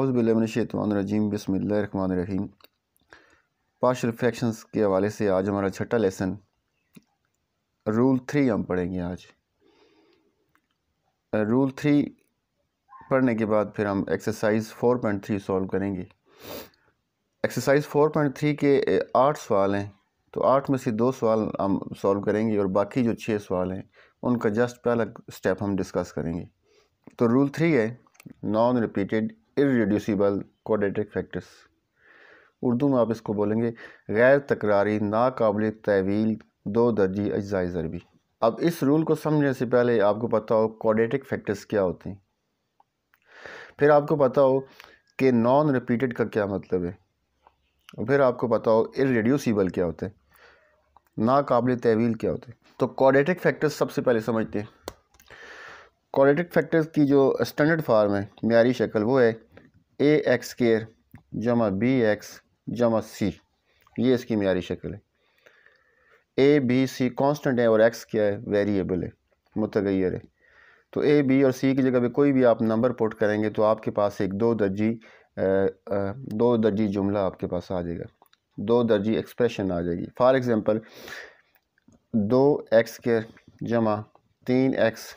हाउसबिल्लिनशैतवानरजीम बसमीम partial fractions के हवाले से आज हमारा छठा लेसन रूल थ्री हम पढ़ेंगे आज रूल थ्री पढ़ने के बाद फिर हम exercise four point three solve करेंगे एक्सरसाइज फोर पॉइंट थ्री के आठ सवाल हैं तो आठ में से दो सवाल हम सॉल्व करेंगे और बाकी जो छः सवाल हैं उनका जस्ट पहला स्टेप हम डिस्कस करेंगे तो रूल थ्री है non repeated irreducible quadratic factors Urdu में आप इसको बोलेंगे गैर तकरारी नाकबिल तवील दो दर्जी अज्जा ज़रबी अब इस रूल को समझने से पहले आपको पता हो कोडेटिक फैक्टर्स क्या होते हैं फिर आपको पता हो कि नॉन रिपीटेड का क्या मतलब है और फिर आपको पता हो इरेड्यूसिबल क्या होते हैं नाकबिल तवील क्या होते हैं तो कोडेटिक फैक्टर्स सबसे पहले समझते हैं कॉडेटिक फैक्टर्स की जो स्टैंडर्ड फार्म है मीरी शक्ल वो है ए एक्स केयर जमा बी एक्स जमा सी ये इसकी मीरी शक्ल है ए बी सी कांस्टेंट है और एक्स क्या है वेरिएबल है मुतगैर है तो ए बी और सी की जगह पे कोई भी आप नंबर पुट करेंगे तो आपके पास एक दो दर्जी आ, आ, दो दर्जी जुमला आपके पास आ जाएगा दो दर्जी एक्सप्रेशन आ जाएगी फॉर एग्ज़ाम्पल दो एक्स केयर जमा तीन एक्स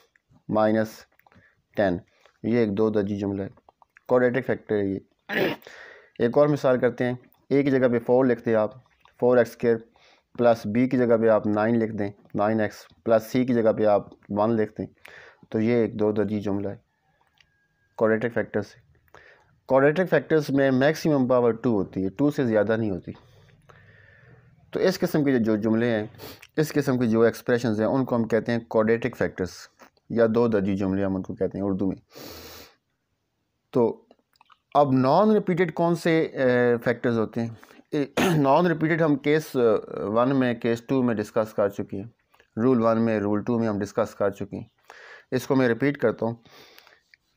माइनस टेन ये एक दो दर्जी जुमला है कॉर्डेटिक फैक्टर है ये एक और मिसाल करते हैं ए की जगह पे फोर लिख दें आप four x square plus b की जगह पे आप नाइन लिख दें नाइन एक्स प्लस सी की जगह पे आप वन लिख दें तो ये एक दो दर्जी जुमला है कॉर्डेटिक फैक्टर्स से कॉर्डेटिक फैक्टर्स में मैक्सिमम पावर टू होती है टू से ज़्यादा नहीं होती तो इस किस्म के जो जुमले हैं इस किस्म के जो एक्सप्रेशन हैं उनको हम कहते हैं कॉर्डेटिक फैक्टर्स या दो दर्जी जुमले हम उनको कहते हैं उर्दू में तो अब नॉन रिपीटेड कौन से फैक्टर्स होते हैं नॉन रिपीटेड हम केस वन में केस टू में डिस्कस कर चुके हैं रूल वन में रूल टू में हम डिस्कस कर चुके हैं इसको मैं रिपीट करता हूँ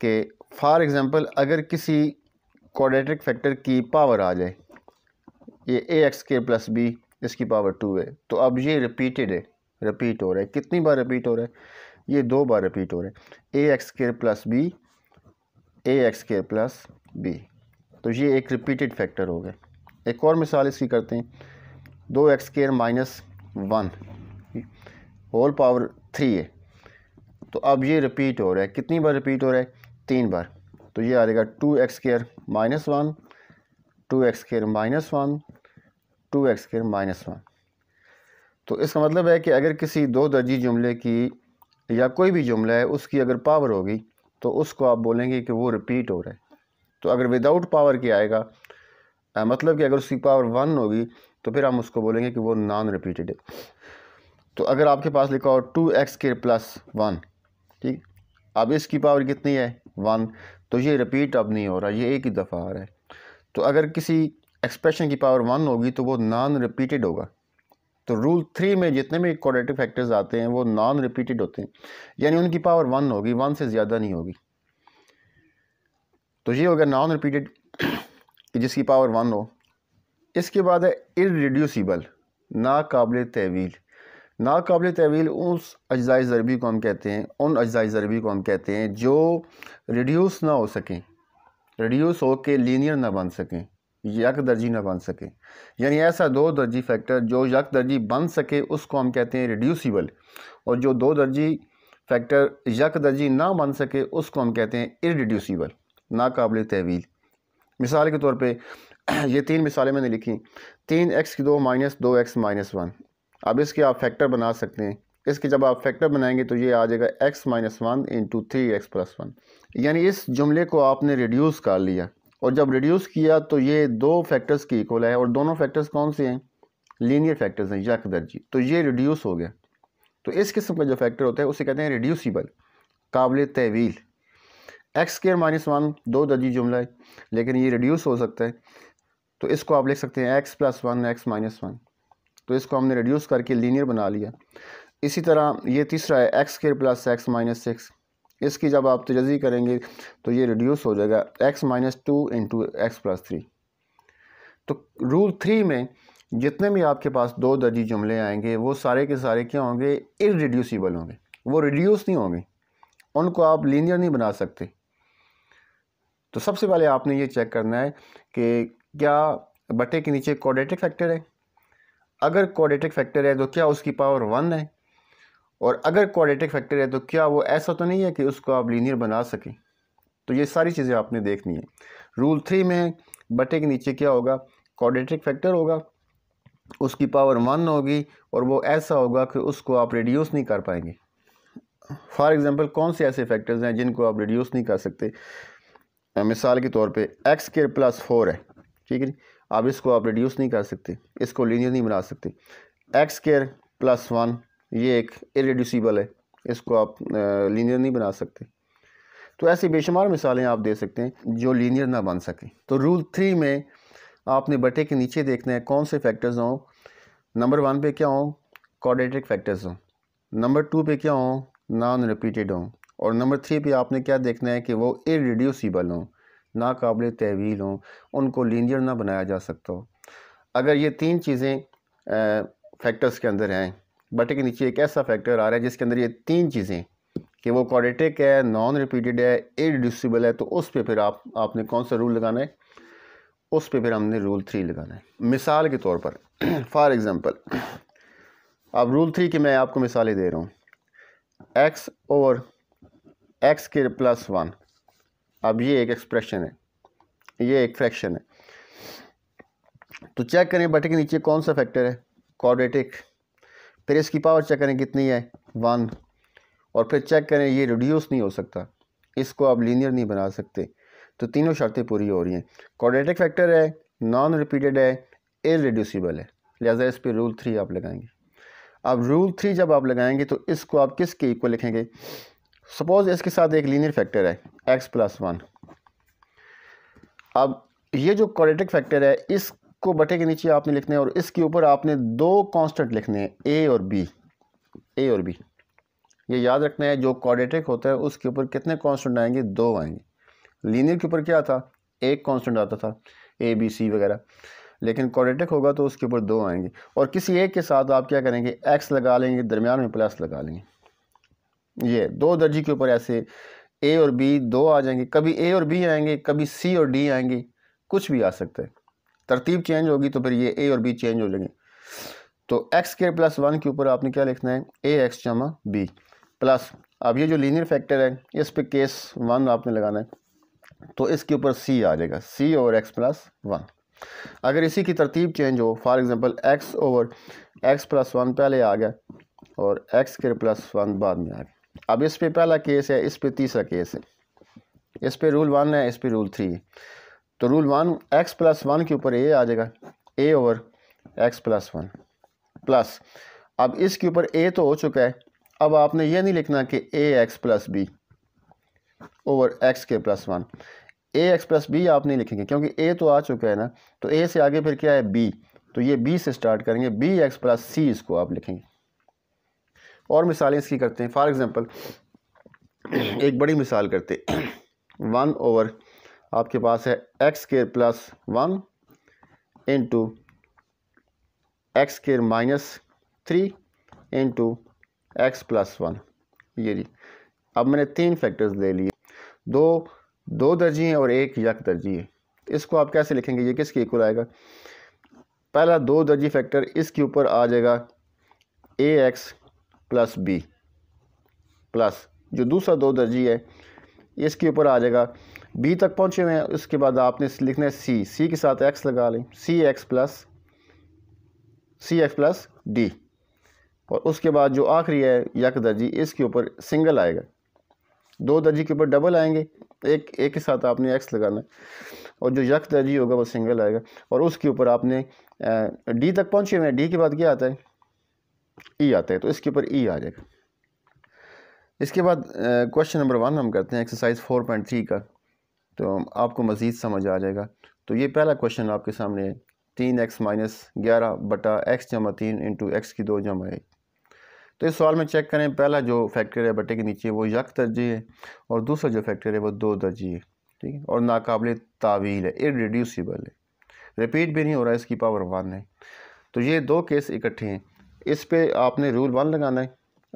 कि फॉर एग्ज़ाम्पल अगर किसी कोडेट्रिक फैक्टर की पावर आ जाए ये ए एक्स के प्लस बी इसकी पावर टू है तो अब ये रिपीटेड है रिपीट हो रहा है कितनी बार रिपीट हो रहा है ये दो बार रिपीट हो रहा है ए एक्स के प्लस बी ए एक्स के प्लस बी तो ये एक रिपीटेड फैक्टर हो गए एक और मिसाल इसकी करते हैं दो x square minus one whole power three है तो अब ये रिपीट हो रहा है कितनी बार रिपीट हो रहा है तीन बार तो ये आ जाएगा two x square minus one two x square minus one two x square minus one तो इसका मतलब है कि अगर किसी दो दर्जी जुमले की या कोई भी जुमला है उसकी अगर पावर होगी तो उसको आप बोलेंगे कि वो रिपीट हो रहा है तो अगर विदाउट पावर के आएगा आ, मतलब कि अगर उसकी पावर वन होगी तो फिर हम उसको बोलेंगे कि वो नॉन रिपीटेड है तो अगर आपके पास लिखा हो टू एक्स के प्लस वन ठीक अब इसकी पावर कितनी है वन तो ये रिपीट अब नहीं हो रहा ये एक ही दफ़ा आ रहा है तो अगर किसी एक्सप्रेशन की पावर वन होगी तो वो नॉन रिपीटेड होगा तो रूल थ्री में जितने भी क्वाड्रेटिक फैक्टर्स आते हैं वो नॉन रिपीटेड होते हैं यानी उनकी पावर वन होगी वन से ज़्यादा नहीं होगी तो ये हो गया नॉन रिपीटेड जिसकी पावर वन हो इसके बाद है इररिड्यूसिबल नाकबिल तहवील नाकबिल तहवील उस अजाय ज़रबी को हम कहते हैं उन अजाय ज़रबी को हम कहते हैं जो रिड्यूस ना हो सकें रिड्यूस हो के लीनियर ना बन सकें यक दर्जी ना बन सकें यानी ऐसा दो दर्जी फैक्टर जो यक दर्जी बन सके उसको हम कहते हैं रिड्यूसिबल और जो दो दर्जी फैक्टर यक दर्जी ना बन सके उसको हम कहते हैं इररिड्यूसिबल नाकबिल तहवील मिसाल के तौर पर यह तीन मिसालें मैंने लिखी तीन एक्स की दो माइनस दो एक्स माइनस वन अब इसके आप फैक्टर बना सकते हैं इसके जब आप फैक्टर बनाएंगे तो ये आ जाएगा x minus one into three x plus one यानी इस जुमले को आपने रिड्यूस कर लिया और जब रिड्यूस किया तो ये दो फैक्टर्स की इक्वल है और दोनों फैक्टर्स कौन से हैं लीनियर फैक्टर्स हैं यक दर्जी तो ये रिड्यूस हो गया तो इस किस्म का जो फैक्टर होता है उसे कहते हैं रिड्यूसीबल काबिल तहवील एक्स केयर माइनस वन दो दर्जी जुमला है लेकिन ये रिड्यूस हो सकता है तो इसको आप लिख सकते हैं x plus one x minus one तो इसको हमने रिड्यूस करके लीनियर बना लिया इसी तरह ये तीसरा है x square plus x minus six इसकी जब आप तजी करेंगे तो ये रिड्यूस हो जाएगा x minus two into x plus three तो रूल थ्री में जितने भी आपके पास दो दर्जी जुमले आएंगे वो सारे के सारे क्या होंगे रिड्यूसीबल होंगे वो रिड्यूस नहीं होंगे उनको आप लीनियर नहीं बना सकते तो सबसे पहले आपने ये चेक करना है कि क्या बटे के नीचे कोडेटिक फैक्टर है अगर कोडेटिक फैक्टर है तो क्या उसकी पावर वन है और अगर कोडेटिक फैक्टर है तो क्या वो ऐसा तो नहीं है कि उसको आप लीनियर बना सकें तो ये सारी चीज़ें आपने देखनी है रूल थ्री में बटे के नीचे क्या होगा कोडेटिक फैक्टर होगा उसकी पावर वन होगी और वो ऐसा होगा कि उसको आप रिड्यूस नहीं कर पाएंगे फॉर एग्ज़ाम्पल कौन से ऐसे फैक्टर्स हैं जिनको आप रिड्यूस नहीं कर सकते मिसाल के तौर पे एक्स केयर प्लस फोर है ठीक है जी आप इसको आप रिड्यूस नहीं कर सकते इसको लीनियर नहीं बना सकते एक्स केयर प्लस वन ये एक इरेड्यूसीबल है इसको आप लीनियर नहीं बना सकते तो ऐसी बेशुमार मिसालें आप दे सकते हैं जो लीनियर ना बन सकें तो रूल थ्री में आपने बटे के नीचे देखना है कौन से फैक्टर्स हों नंबर वन पे क्या हों कॉर्डेटिक फैक्टर्स हों नंबर टू पे क्या हों नॉन रिपीटेड हों और नंबर थ्री पे आपने क्या देखना है कि वो इरिड्यूसिबल हों नाकबिल तहवील हों उनको लीनियर ना बनाया जा सकता हो अगर ये तीन चीज़ें फैक्टर्स के अंदर हैं बटे के नीचे एक ऐसा फैक्टर आ रहा है जिसके अंदर ये तीन चीज़ें कि वो क्वाड्रेटिक है नॉन रिपीटेड है रिड्यूसीबल है तो उस पर फिर आप आपने कौन सा रूल लगाना है उस पर फिर हमने रूल थ्री लगाना है मिसाल के तौर पर फॉर एग्ज़ाम्पल अब रूल थ्री की मैं आपको मिसालें दे रहा हूँ एक्स ओवर एक्स के प्लस वन अब ये एक एक्सप्रेशन है ये एक फ्रैक्शन है तो चेक करें बटे के नीचे कौन सा फैक्टर है कॉर्डेटिक फिर इसकी पावर चेक करें कितनी है वन और फिर चेक करें ये रिड्यूस नहीं हो सकता इसको आप लीनियर नहीं बना सकते तो तीनों शर्तें पूरी हो रही हैं कॉर्डेटिक फैक्टर है नॉन रिपीटेड है रिड्यूसीबल है लिहाजा इस पर रूल थ्री आप लगाएंगे अब रूल थ्री जब आप लगाएंगे तो इसको आप किसके इक्वल लिखेंगे सपोज़ इसके साथ एक लीनियर फैक्टर है एक्स प्लस वन अब ये जो क्वाड्रेटिक फैक्टर है इसको बटे के नीचे आपने लिखना है और इसके ऊपर आपने दो कांस्टेंट लिखने हैं ए और बी ए और बी ये याद रखना है जो क्वाड्रेटिक होता है उसके ऊपर कितने कांस्टेंट आएंगे दो आएंगे लीनियर के ऊपर क्या था एक कांस्टेंट आता था ए बी सी वगैरह लेकिन क्वाड्रेटिक होगा तो उसके ऊपर दो आएंगे और किसी एक के साथ आप क्या करेंगे एक्स लगा लेंगे दरमियान में प्लस लगा लेंगे ये दो दर्जी के ऊपर ऐसे ए और बी दो आ जाएंगे कभी ए और बी आएंगे कभी सी और डी आएंगे कुछ भी आ सकता है तरतीब चेंज होगी तो फिर ये ए और बी चेंज हो जाएंगे तो एक्स के प्लस वन के ऊपर आपने क्या लिखना है ए एक्स जमा बी प्लस अब ये जो लीनियर फैक्टर है इस पे केस वन आपने लगाना है तो इसके ऊपर सी आ जाएगा सी और एक्स प्लस वन अगर इसी की तरतीब चेंज हो for example x over x plus one पहले आ गया और एक्स के प्लस वन बाद में आ गया अब इस पे पहला केस है इस पे तीसरा केस है इस पे रूल वन है इस पे रूल थ्री है तो rule one x plus one के ऊपर ए आ जाएगा a over x plus one plus अब इसके ऊपर ए तो हो चुका है अब आपने ये नहीं लिखना कि a x plus b over x के plus one a x plus b आप नहीं लिखेंगे क्योंकि ए तो आ चुका है ना तो ए से आगे फिर क्या है बी तो ये बी से स्टार्ट करेंगे बी एक्स प्लस सी इसको आप लिखेंगे और मिसालें इसकी करते हैं फॉर एग्ज़ाम्पल एक बड़ी मिसाल करते हैं वन ओवर आपके पास है x square plus one into x square minus three into x plus one ये जी अब मैंने तीन फैक्टर्स ले लिए दो दो दर्जी हैं और एक यक दर्जी है इसको आप कैसे लिखेंगे ये किसके इक्वल आएगा पहला दो दर्जी फैक्टर इसके ऊपर आ जाएगा a x plus b plus जो दूसरा दो दर्जी है इसके ऊपर आ जाएगा बी तक पहुँचे हुए हैं उसके बाद आपने लिखना है सी सी के साथ एक्स लगा लें c x plus c x plus d और उसके बाद जो आखिरी है यक दर्जी इसके ऊपर सिंगल आएगा दो दर्जी के ऊपर डबल आएंगे एक एक के साथ आपने एक्स लगाना है और जो यक दर्जी होगा वो सिंगल आएगा और उसके ऊपर आपने डी तक पहुँचे हुए हैं डी के बाद क्या आता है ई e आता है तो इसके ऊपर ई e आ जाएगा इसके बाद क्वेश्चन नंबर वन हम करते हैं एक्सरसाइज फोर पॉइंट थ्री का तो आपको मज़ीद समझ आ जाएगा तो ये पहला क्वेश्चन आपके सामने है तीन एक्स माइनस ग्यारह बटा एक्स जमा तीन इंटू एक्स की दो जमा एक तो इस सवाल में चेक करें पहला जो फैक्टर है बटे के नीचे वो यक दर्जी है और दूसरा जो फैक्टर है वो दो दर्जी है ठीक है और नाकबले तावील है इरेड्यूसिबल है रिपीट भी नहीं हो रहा है इसकी पावर वन है तो ये दो केस इकट्ठे हैं इस पर आपने रूल वन लगाना है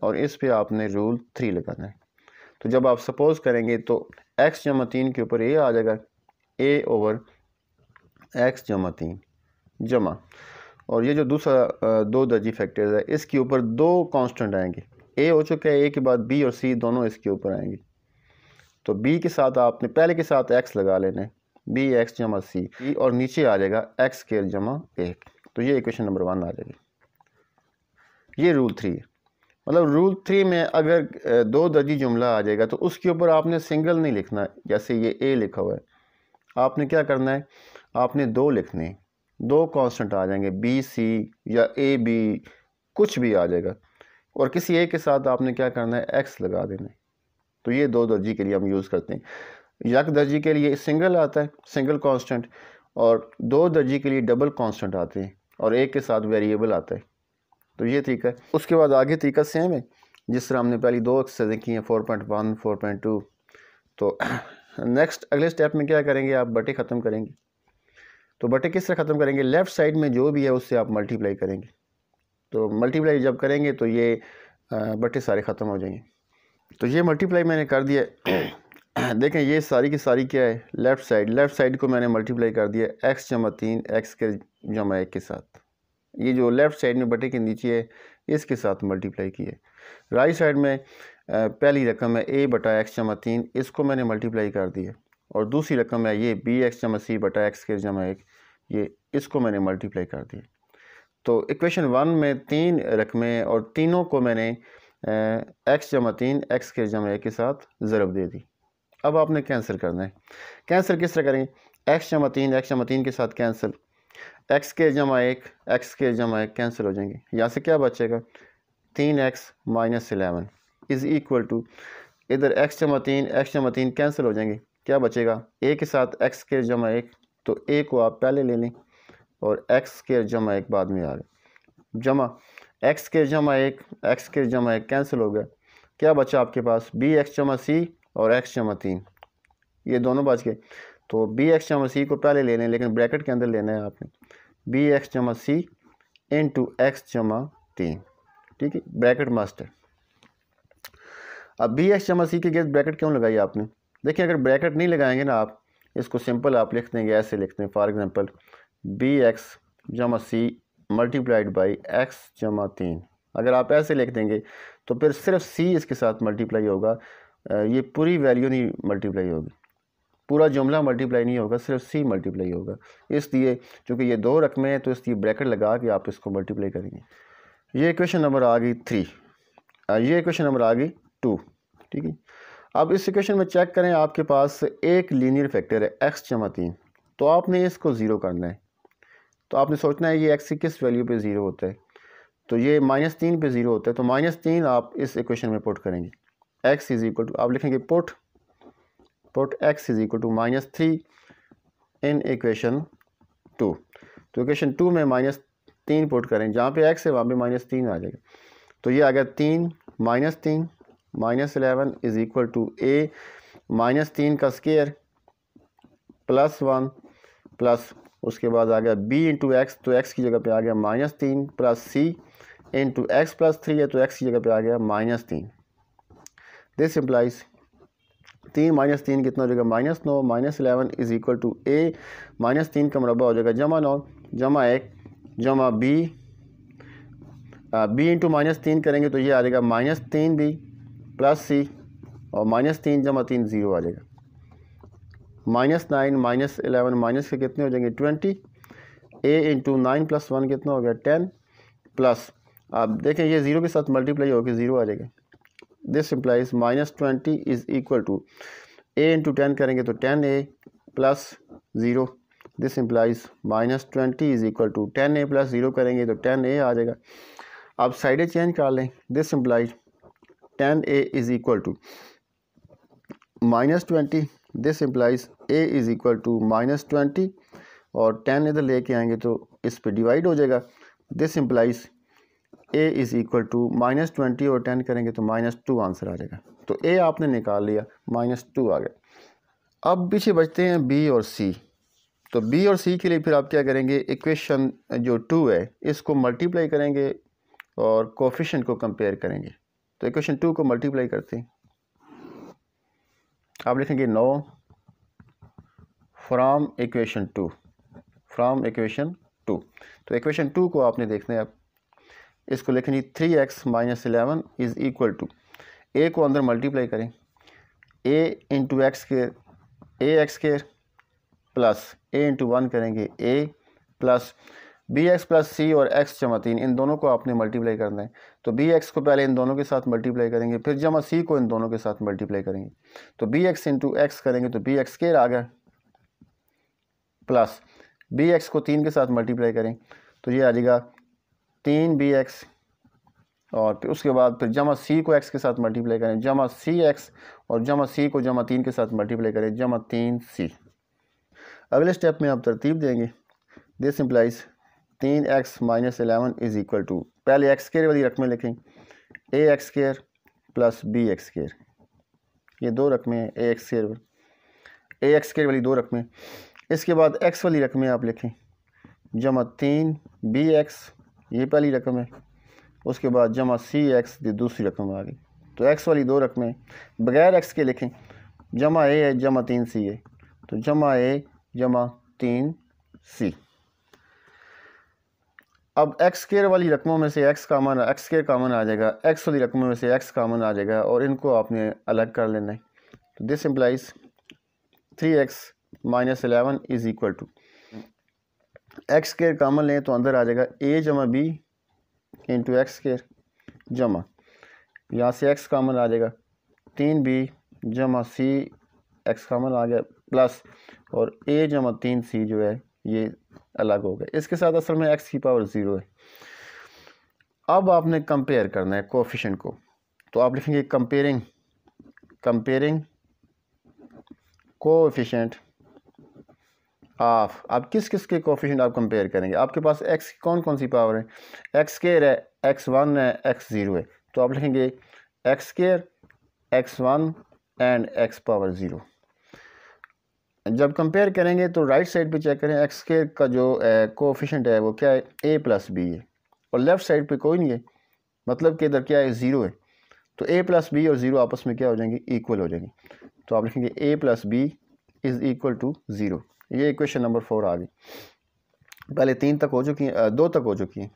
और इस पर आपने रूल थ्री लगाना है तो जब आप सपोज करेंगे तो एक्स जमा तीन के ऊपर ए आ जाएगा ए ओवर एक्स जमा तीन जमा और ये जो दूसरा दो दर्जी फैक्टर्स है इसके ऊपर दो कांस्टेंट आएंगे ए हो चुका है ए के बाद बी और सी दोनों इसके ऊपर आएंगे तो बी के साथ आपने पहले के साथ एक्स लगा लेना है बी एक्स जमा सी और नीचे आ जाएगा एक्स स्केयर जमा एक तो ये इक्वेशन नंबर वन आ जाएगी ये रूल थ्री है मतलब रूल थ्री में अगर दो दर्जी जुमला आ जाएगा तो उसके ऊपर आपने सिंगल नहीं लिखना जैसे ये ए लिखा हुआ है आपने क्या करना है आपने दो लिखने दो कांस्टेंट आ जाएंगे बी सी या ए बी कुछ भी आ जाएगा और किसी ए के साथ आपने क्या करना है एक्स लगा देना है तो ये दो दर्जी के लिए हम यूज़ करते हैं यक दर्जी के लिए सिंगल आता है सिंगल कांस्टेंट और दो दर्जी के लिए डबल कांस्टेंट आते हैं और एक के साथ वेरिएबल आता है तो ये तरीका है उसके बाद आगे तरीका सेम है जिस तरह हमने पहली दो एक्सरसाइजें की हैं four point one four point two तो नेक्स्ट अगले स्टेप में क्या करेंगे आप बटे ख़त्म करेंगे तो बटे किस तरह ख़त्म करेंगे लेफ़्ट साइड में जो भी है उससे आप मल्टीप्लाई करेंगे तो मल्टीप्लाई जब करेंगे तो ये बटे सारे ख़त्म हो जाएंगे तो ये मल्टीप्लाई मैंने कर दिया देखें ये सारी की सारी क्या है लेफ़्ट साइड लेफ़्ट साइड को मैंने मल्टीप्लाई कर दिया एक्स जमा तीन एक्स के जमा एक के साथ ये जो लेफ़्ट साइड में बटे के नीचे है इसके साथ मल्टीप्लाई किए राइट साइड में पहली रकम है ए बटा एक्स जमा तीन इसको मैंने मल्टीप्लाई कर दिया और दूसरी रकम है ये बी एक्स जमा सी बटा एक्स के जमा एक ये इसको मैंने मल्टीप्लाई कर दिया तो इक्वेशन वन में तीन रकमें और तीनों को मैंने एक्स जमा तीन एक्स के जमा एक के साथ ज़रब दे दी अब आपने कैंसिल करना है कैंसिल किस तरह करें एक्स जमा तीन एक्स जमा तीन के साथ कैंसिल एक्स के जमा एक एक्स के जमा एक कैंसिल हो जाएंगे यहाँ से क्या बचेगा तीन x minus eleven is equal to इधर एक्स जमा तीन एक्स जमा तीन कैंसिल हो जाएंगे क्या बचेगा ए के साथ एक्स के जमा एक तो ए को आप पहले ले लें और एक्स के जमा एक बाद में आ गए जमा एक्स के जमा एक एक्स के जमा एक कैंसिल हो गया क्या बचा आपके पास बी एक्स जमा सी और एक्स जमा तीन ये दोनों बच गए तो बी एक्स जमा सी को पहले ले लें लेकिन ब्रैकेट के अंदर लेना है आपने बी एक्स जमा सी इन टू एक्स जमा तीन ठीक है ब्रैकेट मस्ट है अब बी एक्स जमा सी के गेस ब्रैकेट क्यों लगाई आपने देखिए अगर ब्रैकेट नहीं लगाएंगे ना आप इसको सिंपल आप लिख देंगे ऐसे लिख दें फॉर एग्ज़ाम्पल बी एक्स जमा सी मल्टीप्लाइड बाई एक्स जमा तीन अगर आप ऐसे लिख देंगे तो फिर सिर्फ सी इसके साथ मल्टीप्लाई होगा ये पूरी वैल्यू नहीं मल्टीप्लाई होगी पूरा जुमला मल्टीप्लाई नहीं होगा सिर्फ सी मल्टीप्लाई होगा इसलिए चूँकि ये दो रकमें हैं तो इसलिए ब्रैकेट लगा के आप इसको मल्टीप्लाई करेंगे ये क्वेश्चन नंबर आ गई थ्री ये क्वेश्चन नंबर आ गई टू ठीक है अब इस क्वेश्चन में चेक करें आपके पास एक लीनियर फैक्टर है एक्स जमा तीन तो आपने इसको ज़ीरो करना है तो आपने सोचना है ये एक्स किस वैल्यू पे ज़ीरो होता है तो ये माइनस तीन पे ज़ीरो होता है तो माइनस तीन आप इस इक्वेशन में पुट करेंगे एक्स इज़ इक्वल टू आप लिखेंगे put put x is equal to minus three in equation two तो इक्वेशन टू में माइनस तीन पुट करें जहाँ पे एक्स है वहाँ पे माइनस तीन आ जाएगा तो ये आ गया तीन माइनस तीन minus eleven is equal to a minus तीन का स्केयर प्लस वन प्लस उसके बाद आ गया बी इंटू एक्स तो एक्स की जगह पे आ गया माइनस तीन plus c into x plus three है तो एक्स की जगह पे आ गया माइनस तीन दिस इम्प्लाइज तीन माइनस तीन कितना हो जाएगा माइनस नौ minus eleven is equal to a minus तीन का मुरबा हो जाएगा जमा नौ जमा एक जमा बी बी इंटू माइनस तीन करेंगे तो ये आ जाएगा माइनस तीन बी प्लस सी और माइनस तीन जमा तीन ज़ीरो आ जाएगा minus nine minus eleven minus के कितने हो जाएंगे twenty a into nine plus one कितना हो गया टेन प्लस आप देखें ये ज़ीरो के साथ मल्टीप्लाई होकर ज़ीरो आ जाएगा this implies minus twenty is equal to a into ten करेंगे तो ten a plus zero this implies minus twenty is equal to ten a plus zero करेंगे तो टेन ए आ जाएगा अब साइडें चेंज कर लें this implies ten a is equal to minus twenty this implies a is equal to minus twenty और ten इधर लेके आएंगे तो इस पर डिवाइड हो जाएगा this implies a is equal to minus twenty और टेन करेंगे तो माइनस टू आंसर आ जाएगा तो ए आपने निकाल लिया माइनस टू आ गया अब पीछे बचते हैं बी और सी तो बी और सी के लिए फिर आप क्या करेंगे इक्वेशन जो टू है इसको मल्टीप्लाई करेंगे और कोफिशेंट को कंपेयर करेंगे तो इक्वेशन टू को मल्टीप्लाई करते हैं आप लिखेंगे नौ from equation two from equation two तो इक्वेशन टू को आपने देखना है आप इसको जी three x minus eleven is equal to a को अंदर मल्टीप्लाई करें a into x square a x square plus a into one करेंगे a plus b x plus c और एक्स जमा तीन इन दोनों को आपने मल्टीप्लाई करना है तो बी एक्स को पहले इन दोनों के साथ मल्टीप्लाई करेंगे फिर जमा सी को इन दोनों के साथ मल्टीप्लाई करेंगे तो बी एक्स इंटू एक्स करेंगे तो बी एक्स केयर आ गया प्लस बी एक्स को तीन के साथ मल्टीप्लाई करें तो ये आ जाएगा तीन बी एक्स और फिर उसके बाद फिर जमा सी को एक्स के साथ मल्टीप्लाई करें जमा सी एक्स और जमा सी को जमा तीन के साथ मल्टीप्लाई करें जमा तीन सी अगले स्टेप में आप तरतीब देंगे दिस इम्प्लाइज तीन x minus eleven is equal to पहले एक्स केयर वाली रकमें लिखें a x square plus b x square ये दो रकमें हैं a x square a x square वाली दो रकमें इसके बाद एक्स वाली रकमें आप लिखें जमा तीन बी एक्स ये पहली रकम है उसके बाद जमा सी एक्स दूसरी रकम आ गई तो एक्स वाली दो रकमें बगैर एक्स के लिखें जमा ए है जमा तीन सी है तो जमा ए जमा तीन सी अब एक्स केयर वाली रकमों में से x common x square common आ जाएगा एक्स वाली रकमों में से एक्स कामन आ जाएगा और इनको आपने अलग कर लेना है तो this implies three x minus eleven is equal to x square common लें तो अंदर आ जाएगा ए जमा बी इंटू एक्स केयर जमा यहाँ से एक्स कामन आ जाएगा तीन बी जमा सी एक्स कामन आ गया प्लस और ए जमा तीन सी जो है ये अलग हो गया इसके साथ असल में एक्स की पावर ज़ीरो है अब आपने कंपेयर करना है कोफिशेंट को तो आप लिखेंगे कंपेयरिंग कंपेयरिंग कोफिशेंट ऑफ आप किस किस के कोफिशेंट आप कंपेयर करेंगे आपके पास एक्स की कौन कौन सी पावर है एक्स केयर है एक्स वन है एक्स ज़ीरो है तो आप लिखेंगे x square x one and x power zero जब कंपेयर करेंगे तो राइट साइड पे चेक करें एक्स केयर का जो कोफिशेंट है वो क्या है ए प्लस बी है और लेफ़्ट साइड पर कोई नहीं है मतलब कि इधर क्या है ज़ीरो है तो ए प्लस बी और ज़ीरो आपस में क्या हो जाएंगे इक्वल हो जाएंगे तो आप लिखेंगे a plus b is equal to zero ये इक्वेशन नंबर फोर आ गई पहले तीन तक हो चुकी हैं दो तक हो चुकी हैं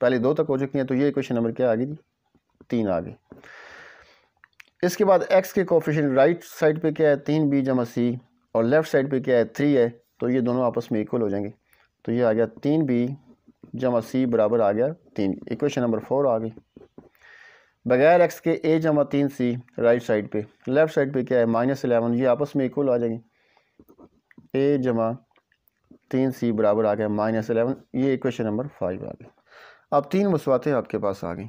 पहले दो तक हो चुकी हैं तो ये इक्वेशन नंबर क्या आ गई जी तीन आ गई इसके बाद एक्स के कोफिशन राइट साइड पे क्या है तीन बी जमा सी और लेफ़्ट साइड पे क्या है थ्री है तो ये दोनों आपस में इक्वल हो जाएंगे तो ये आ गया तीन बी जमा सी बराबर आ गया तीन इक्वेशन नंबर फोर आ गई बगैर एक्स के ए जमा तीन सी राइट साइड पे लेफ़्ट साइड पे क्या है माइनस एलेवन ये आपस में इक्वल आ जाएंगे ए जमा तीन सी बराबर आ गया माइनस एलेवन ये इक्वेशन नंबर फाइव आ गई अब तीन मसवातें आपके पास आ गई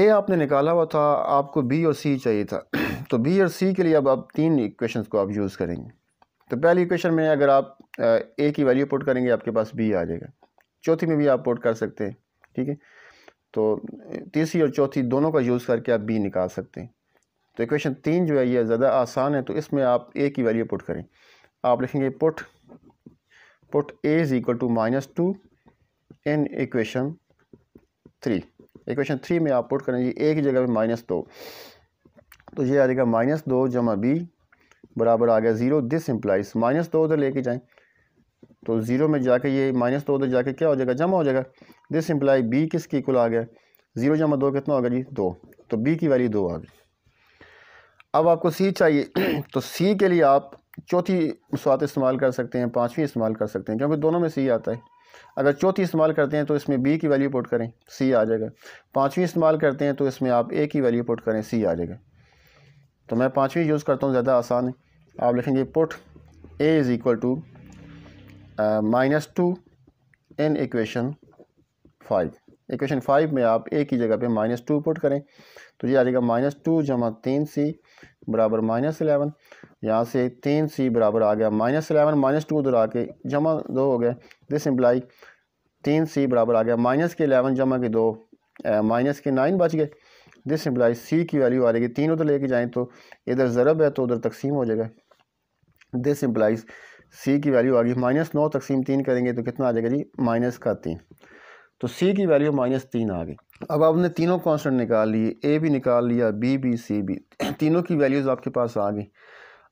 ए आपने निकाला हुआ था आपको बी और सी चाहिए था तो बी और सी के लिए अब आप तीन इक्वेशन को आप यूज़ करेंगे तो पहली इक्वेशन में अगर आप ए की वैल्यू पुट करेंगे आपके पास बी आ जाएगा चौथी में भी आप पुट कर सकते हैं ठीक है तो तीसरी और चौथी दोनों का यूज़ करके आप बी निकाल सकते हैं तो इक्वेशन तीन जो है ये ज़्यादा आसान है तो इसमें आप ए की वैल्यू पुट करें आप लिखेंगे put put a is equal to minus two in equation three equation three में आप पुट करेंगे ए की जगह पे माइनस दो तो ये आ जाएगा माइनस दो जमा बी बराबर आ गया ज़ीरो दिस इम्प्लाइज माइनस दो उधर लेके जाएं तो ज़ीरो में जाके ये माइनस दो उधर जाके क्या हो जाएगा जमा हो जाएगा दिस इम्प्लाई बी की इक्वल आ गया ज़ीरो जमा दो कितना होगा जी दो तो बी की वैल्यू दो आ गई अब आपको सी चाहिए तो सी के लिए आप चौथी स्वात इस्तेमाल कर सकते हैं पाँचवीं इस्तेमाल कर सकते हैं क्योंकि दोनों में सी आता है अगर चौथी इस्तेमाल करते हैं तो इसमें बी की वैल्यू पुट करें सी आ जाएगा पाँचवीं इस्तेमाल करते हैं तो इसमें आप ए की वैल्यू पुट करें सी आ जाएगा तो मैं पाँचवीं यूज़ करता हूँ ज़्यादा आसान है आप लिखेंगे put a is equal to minus two in equation five equation five में आप ए की जगह पे माइनस टू पुट करें तो ये आ जाएगा माइनस टू जमा तीन सी बराबर माइनस एलेवन यहाँ से तीन सी बराबर आ गया माइनस एलेवन माइनस टू उधर आके जमा दो हो गए दिस इम्प्लाई तीन सी बराबर आ गया माइनस के एलेवन जमा के दो माइनस के नाइन बच गए दिस इम्प्लाई सी की वैल्यू आ जाएगी तीन उधर लेके जाएं तो इधर ज़रब है तो उधर तकसीम हो जाएगा दिस इम्प्लाइज सी की वैल्यू आ गई माइनस नौ तकसीम तीन करेंगे तो कितना आ जाएगा जी माइनस का तीन तो सी की वैल्यू माइनस तीन आ गई अब आपने तीनों कांस्टेंट निकाल लिए ए भी निकाल लिया बी बी सी भी तीनों की वैल्यूज़ आपके पास आ गई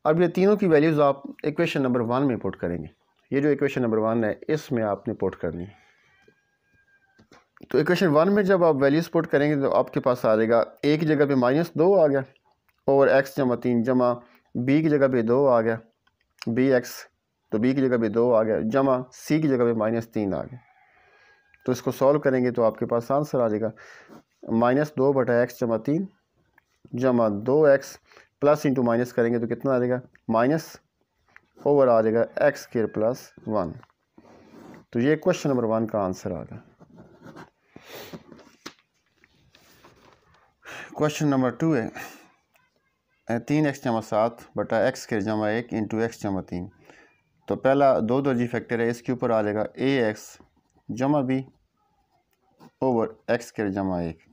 अब ये तीनों की वैल्यूज़ आप इक्वेशन नंबर वन में पुट करेंगे ये जो इक्वेशन नंबर वन है इसमें आपने पुट करनी है तो इक्वेशन वन में जब आप वैल्यूज़ पुट करेंगे तो आपके पास आ जाएगा ए की जगह पे माइनस दो आ गया और एक्स जमा तीन जमा बी की जगह पे दो आ गया बी एक्स तो बी की जगह पे दो आ गया जमा सी की जगह पे माइनस तीन आ गया तो इसको सॉल्व करेंगे तो आपके पास आंसर आ जाएगा माइनस दो बटा एक्स जमा तीन जमा दो एक्स प्लस इंटू माइनस करेंगे तो कितना आ जाएगा माइनस ओवर आ जाएगा एक्स स्केयर प्लस वन तो ये क्वेश्चन नंबर वन का आंसर आ गया क्वेश्चन नंबर टू है तीन एक्स जमा सात बटा एक्स केयर जमा एक इंटू एक्स जमा तीन तो पहला दो दर्जी फैक्टर है इसके ऊपर आ जाएगा ए एक्स जमा बी ओवर एक्स केयर जमा एक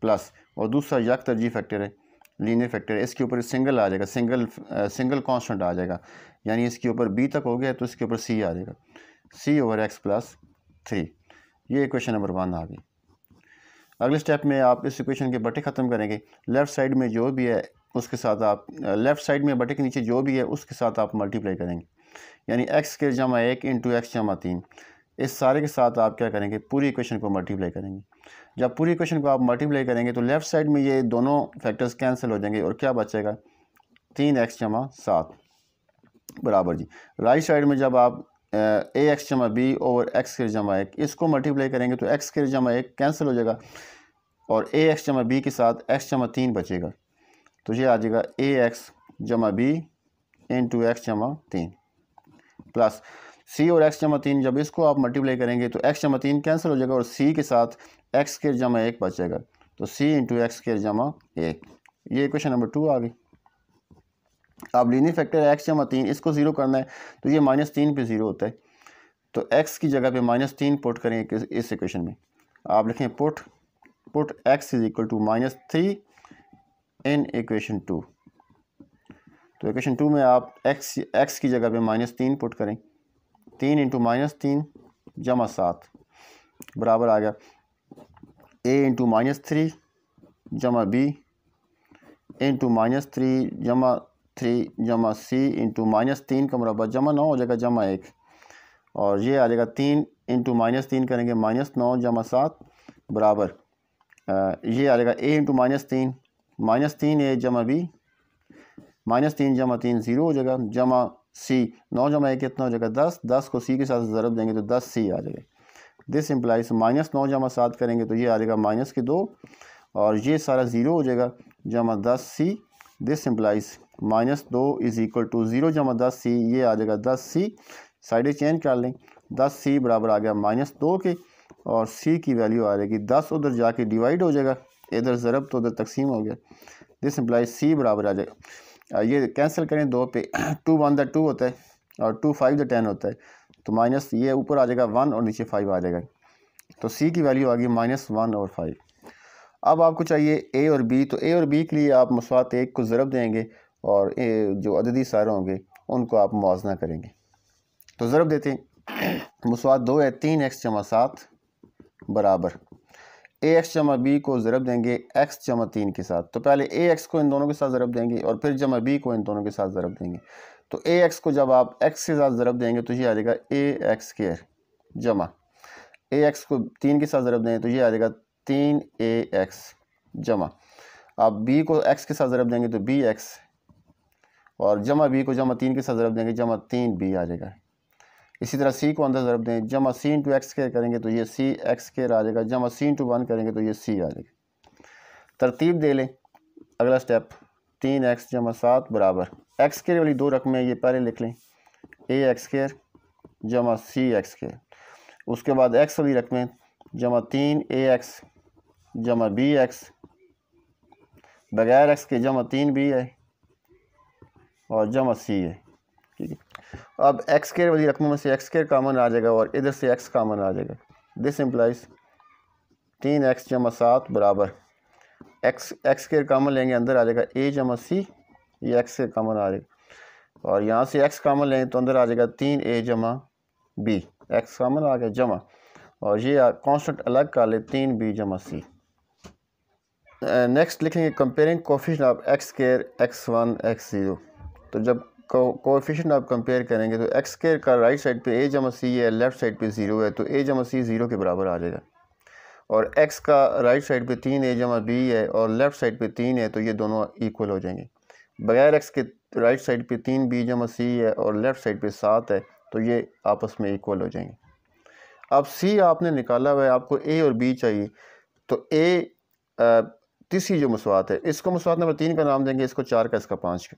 प्लस और दूसरा यक दर्जी फैक्टर है लीनियर फैक्टर इसके ऊपर सिंगल आ जाएगा सिंगल सिंगल कांस्टेंट आ जाएगा यानी इसके ऊपर बी तक हो गया तो इसके ऊपर सी आ जाएगा c over x plus three ये इक्वेशन नंबर वन आ गई अगले स्टेप में आप इस इक्वेशन के बटे ख़त्म करेंगे लेफ़्ट साइड में जो भी है उसके साथ आप लेफ़्ट साइड में बटे के नीचे जो भी है उसके साथ आप मल्टीप्लाई करेंगे यानी एक्स के जमा एक इंटू एक्स जमा तीन इस सारे के साथ आप क्या करेंगे पूरी इक्वेशन को मल्टीप्लाई करेंगे जब पूरी इक्वेशन को आप मल्टीप्लाई करेंगे तो लेफ़्ट साइड में ये दोनों फैक्टर्स कैंसिल हो जाएंगे और क्या बचेगा तीन एक्स जमा सात बराबर जी राइट साइड में जब आप ए एक्स जमा बी और एक्स के जमा एक इसको मल्टीप्लाई करेंगे तो एक्स के जमा एक कैंसिल हो जाएगा और ए एक्स जमा बी के साथ एक्स जमा तीन बचेगा तो ये आ जाएगा ए एक्स जमा बी इन टू एक्स जमा तीन प्लस सी और एक्स जमा तीन जब इसको आप मल्टीप्लाई करेंगे तो एक्स जमा तीन कैंसिल हो जाएगा और सी के साथ एक्स के जमा एक बचेगा तो सी इंटू एक्स के जमा एक ये क्वेश्चन नंबर टू आ गई अब लीनी फैक्टर एक्स जमा तीन इसको ज़ीरो करना है तो ये माइनस तीन पे ज़ीरो होता है तो एक्स की जगह पे माइनस तीन पुट करेंगे इस इक्वेशन में आप लिखें put put x is equal to minus three in equation two तो इक्वेशन टू में आप एक्स एक्स की जगह पे माइनस तीन पुट करें तीन इंटू माइनस तीन जमा सात बराबर आ गया ए इंटू माइनस थ्री जमा बी इंटू माइनस थ्री जमा थ्री जमा सी इंटू माइनस तीन का मुरबा जमा नौ हो जाएगा जमा एक और ये आ जाएगा तीन इंटू माइनस तीन करेंगे माइनस नौ जमा सात बराबर ये आ जाएगा ए इंटू माइनस तीन माइनस तीन ए जमा बी माइनस तीन जमा तीन ज़ीरो हो जाएगा जमा सी नौ जमा एक कितना हो जाएगा दस दस को सी के साथ ज़रब देंगे तो दस सी आ जाएगा दिस इम्प्लाइज माइनस नौ जमा सात करेंगे तो ये आ जाएगा माइनस के दो और ये सारा ज़ीरो हो जाएगा जमा दस सी दिस इम्प्लाइज माइनस दो इज़ इक्वल टू ज़ीरो जमा दस सी ये आ जाएगा दस सी साइडें चेंज कर लें दस सी बराबर आ गया माइनस दो के और सी की वैल्यू आ जाएगी दस उधर जाके डिवाइड हो जाएगा इधर ज़रब तो उधर तकसीम हो गया दिस इम्प्लाइज सी बराबर आ जाएगा ये कैंसिल करें दो पे टू वन द टू होता है और टू फाइव द टेन होता है तो माइनस ये ऊपर आ जाएगा वन और नीचे फाइव आ जाएगा तो सी की वैल्यू आ गई माइनस वन और फाइव अब आपको चाहिए ए और बी तो ए और बी के लिए आप मसवात एक को ज़रब देंगे और ए जो अददी सारे होंगे उनको आप मुआजना करेंगे तो ज़रब देते हैं मसवात दो है तीन एक्स जमा सात बराबर ए एक्स जमा बी को ज़रब देंगे एक्स जमा तीन के साथ तो पहले ए एक्स को इन दोनों के साथ ज़रब देंगे और फिर जमा बी को इन दोनों के साथ ज़रब देंगे तो ए एक्स को जब आप एक्स के साथ ज़रब देंगे तो ये आ जाएगा ए एक्स केयर जमा ए एक्स को तीन के साथ ज़रब देंगे तो ये आ जाएगा तीन ए एक्स जमा आप बी को एक्स के साथ ज़रब देंगे तो बी एक्स और जमा बी को जमा तीन के साथ ज़रब देंगे जमा तीन बी आ जाएगा इसी तरह सी को अंदर ज़रब दें जमा सीन टू एक्स के करेंगे तो ये सी एक्स के आ जाएगा जमा सीन टू वन करेंगे तो ये सी आ जाएगा तरतीब दे लें अगला स्टेप तीन एक्स जमा सात बराबर एक्स केयर वाली दो रकमें ये पहले लिख लें ए एक्स केयर जमा सी एक्स केयर उसके बाद एक्स वाली रकमें जमा तीन ए एक्स जमा बी एक्स बगैर एक्स के जमा तीन बी है और जमा सी है ठीक है अब एक्स केयर वाली रकमों में से एक्स केयर कामन आ जाएगा और इधर से एक्स कामन आ जाएगा दिस एम्प्लाइज तीन एक्स जमा सात बराबर एक्स एक्स केयर कामन लेंगे अंदर आ जाएगा ए जमा सी ये एक्स केयर कामन आ जाएगा और यहाँ से एक्स कामन लेंगे तो अंदर आ जाएगा तीन ए जमा बी एक्स कामन आ गया जमा और ये कॉन्सटेंट अलग का ले तीन बी जमा सी नेक्स्ट uh, लिखेंगे comparing coefficient of x square x one x zero तो जब कोफिशेंट आप कंपेयर करेंगे तो एक्स के का राइट साइड पे ए जमा सी है लेफ़्ट साइड पे ज़ीरो है तो ए जमा सी ज़ीरो के बराबर आ जाएगा और एक्स का राइट साइड पे तीन ए जमा बी है और लेफ़्ट साइड पे तीन है तो ये दोनों इक्वल हो जाएंगे बगैर एक्स के राइट साइड पे तीन बी जमा सी है और लेफ़्ट साइड पर सात है तो ये आपस में इक्वल हो जाएंगे अब सी आपने निकाला हुआ है आपको ए और बी चाहिए तो ए तीसरी जो मसवात है इसको मसवात नंबर तीन का नाम देंगे इसको चार का इसका पाँच का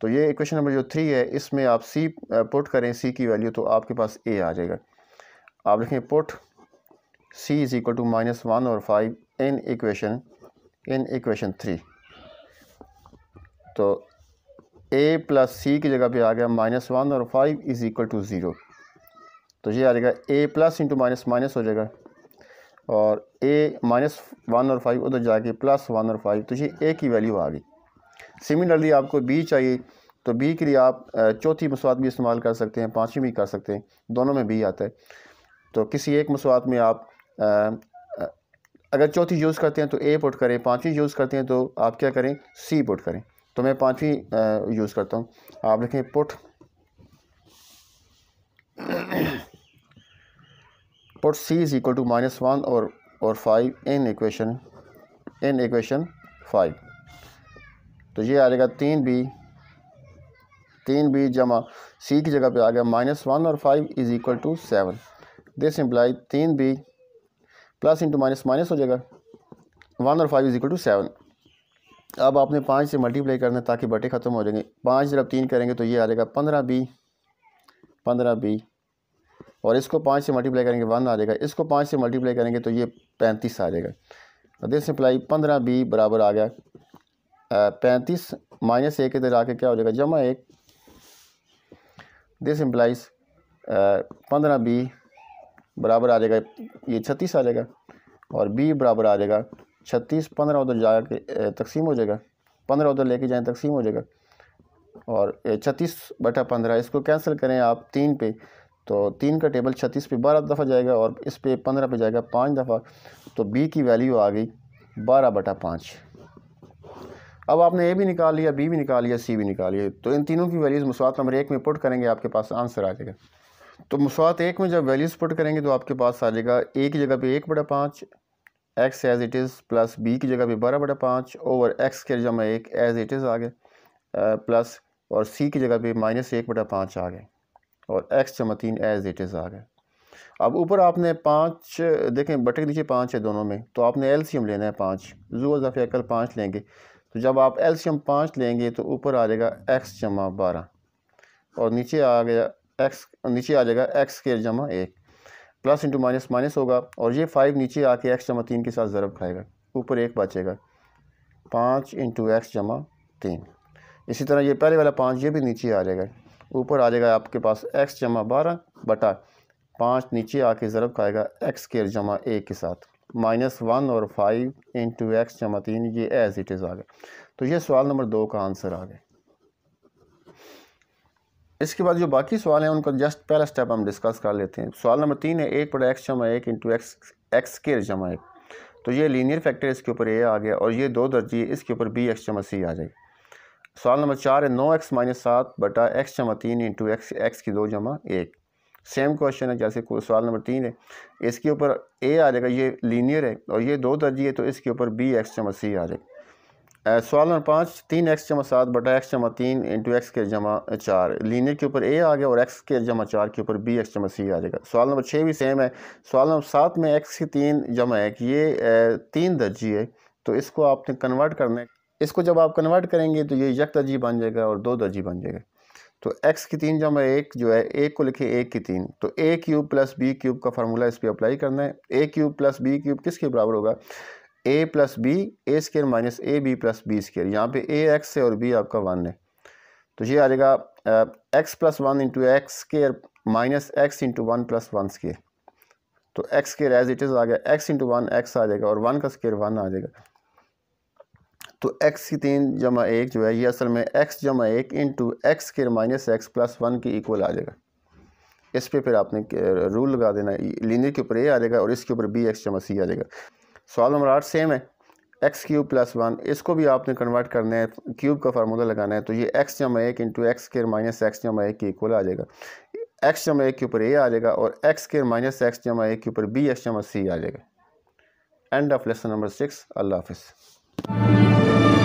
तो ये इक्वेशन नंबर जो थ्री है इसमें आप सी पुट uh, करें सी की वैल्यू तो आपके पास ए आ जाएगा आप लिखें put c is equal to minus one और five in equation in equation three तो ए प्लस सी की जगह पे आ गया माइनस वन और five is equal to zero तो ये आ जाएगा a plus into minus minus हो जाएगा और ए माइनस वन और फाइव उधर जाके प्लस वन और फाइव तो ये ए की वैल्यू आ गई सिमिलरली आपको बी चाहिए तो बी के लिए आप चौथी मसवात भी इस्तेमाल कर सकते हैं पाँचवीं भी कर सकते हैं दोनों में बी आता है तो किसी एक मसवात में आप अगर चौथी यूज़ करते हैं तो ए पुट करें पाँचवीं यूज़ करते हैं तो आप क्या करें सी पुट करें तो मैं पाँचवीं यूज़ करता हूँ आप लिखें put put c is equal to minus one और और five in equation in equation five तो ये आ जाएगा तीन बी तीन बी जमा सी की जगह पे आ गया माइनस वन और five is equal to seven this implies तीन b plus into minus minus हो जाएगा वन और five is equal to seven अब आपने पाँच से मल्टीप्लाई करना है ताकि बटे ख़त्म हो जाएंगे पाँच जब तीन करेंगे तो ये आ जाएगा पंद्रह बी पंद्रह बी और इसको पाँच से मल्टीप्लाई करेंगे वन आ जाएगा इसको पाँच से मल्टीप्लाई करेंगे तो ये पैंतीस आ जाएगा दिस इम्प्लाई पंद्रह बी बराबर आ गया पैंतीस माइनस एक इधर आके क्या हो जाएगा जमा एक दिस इम्प्लाइज पंद्रह बी बराबर आ जाएगा ये छत्तीस आ जाएगा और बी बराबर आ जाएगा छत्तीस पंद्रह उधर जा के तकसीम हो जाएगा पंद्रह उधर लेके जाएँ तकसीम हो जाएगा और छत्तीस बटा पंद्रह इसको कैंसिल करें आप तीन पे तो तीन का टेबल छत्तीस पे बारह दफ़ा जाएगा और इस पे पंद्रह पे जाएगा पाँच दफ़ा तो बी की वैल्यू आ गई बारह बटा पाँच अब आपने ए भी निकाल लिया बी भी निकाल लिया सी भी निकाल लिया तो इन तीनों की वैल्यूज़ मसवात नंबर एक में पुट करेंगे आपके पास आंसर आ जाएगा तो मसवात एक में जब वैल्यूज़ पुट करेंगे तो आपके पास आ जाएगा ए की जगह पे एक बड़ा पाँच x as it is plus b की जगह पे बारह बटा पाँच ओवर एक्स के जमा एक एज इट इज़ आ गए प्लस और सी की जगह पर माइनस एक बटा पाँच आ गए और एक्स जमा तीन एज इट इज़ आ गए अब ऊपर आपने पाँच देखें बटे के नीचे पाँच है दोनों में तो आपने एल सी लेना है पाँच जो अजाफे अकल पाँच लेंगे तो जब आप एल्शियम पाँच लेंगे तो ऊपर आ जाएगा एक्स जमा बारह और नीचे आ गया एक्स नीचे आ जाएगा एक्स के जमा एक प्लस इंटू माइनस माइनस होगा और ये फाइव नीचे आके एक्स जमा तीन के साथ ज़रब खाएगा ऊपर एक बचेगा पाँच इंटू एक्स जमा तीन इसी तरह ये पहले वाला पाँच ये भी नीचे आ जाएगा ऊपर आ जाएगा आपके पास एक्स जमा बारह बटा पाँच नीचे आके ज़रब खाएगा एक्स के जमा एक के साथ माइनस वन और फाइव इंटू एक्स जमा तीन ये एज इट इज़ आ गए तो ये सवाल नंबर दो का आंसर आ गया इसके बाद जो बाकी सवाल हैं उनका जस्ट पहला स्टेप हम डिस्कस कर लेते हैं सवाल नंबर तीन है एक बड़ा एक्स जमा एक इंटू एक्स एक्स स्केयर जमा एक तो ये लीनियर फैक्टर इसके ऊपर ए आ गया और ये दो दर्जी इसके ऊपर बी एक्स जमा सी आ जाएगी सवाल नंबर चार है नौ एक्स माइनस सात बटा एक्स जमा तीन इंटू एक्स एक्स की दो जमा एक सेम क्वेश्चन है जैसे सवाल नंबर तीन है इसके ऊपर ए आ जाएगा ये लीनियर है और ये दो दर्जी है तो इसके ऊपर बी एक्स जमा सी आ जाएगा सवाल नंबर पाँच तीन एक्स जमा सात बटा एक्स जमा तीन इंटू एक्स के जमा चार लीनियर के ऊपर ए आ गया और एक्स के जमा चार के ऊपर बी एक्स जमा सी आ जाएगा सवाल नंबर छः भी सेम है सवाल नंबर सात में एक्स की तीन जमा एक ये तीन दर्जी है तो इसको आपने कन्वर्ट करना है इसको जब आप कन्वर्ट करेंगे तो ये यक दर्जी बन जाएगा और दो दर्जी बन जाएगा तो x की तीन जमा एक जो है एक को लिखे एक की तीन तो a cube plus b cube का फार्मूला इस पर अप्लाई करना है a cube plus b cube किसके बराबर होगा a plus b a square minus a b plus b square यहाँ पे ए एक्स है और बी आपका वन है तो ये आ जाएगा x plus one into x square minus x into one plus one square तो x square as it is आ गया एक्स इंटू वन एक्स आ जाएगा और वन का स्केयर वन आ जाएगा तो एक्स की तीन जमा एक जो है ये असल में एक्स जमा एक इंटू एक्स के माइनस एक्स प्लस वन की इक्वल आ जाएगा इस पर फिर आपने रूल लगा देना लीनियर के ऊपर ए आ जाएगा और इसके ऊपर बी एक्स जमा सी आ जाएगा सवाल नंबर आठ सेम है एक्स क्यूब प्लस वन इसको भी आपने कन्वर्ट करना है क्यूब का फार्मूला लगाना है तो ये एक्स जमा एक इंटू एक्स के माइनस एक्स जमा एक की इक्वल आ जाएगा एक्स जमा एक के ऊपर ए आ जाएगा और एक्स के माइनस एक्स जमा एक के ऊपर बी एक्स जमा सी आ जाएगा end of lesson number six अल्लाह हाफिज़ ハハハハ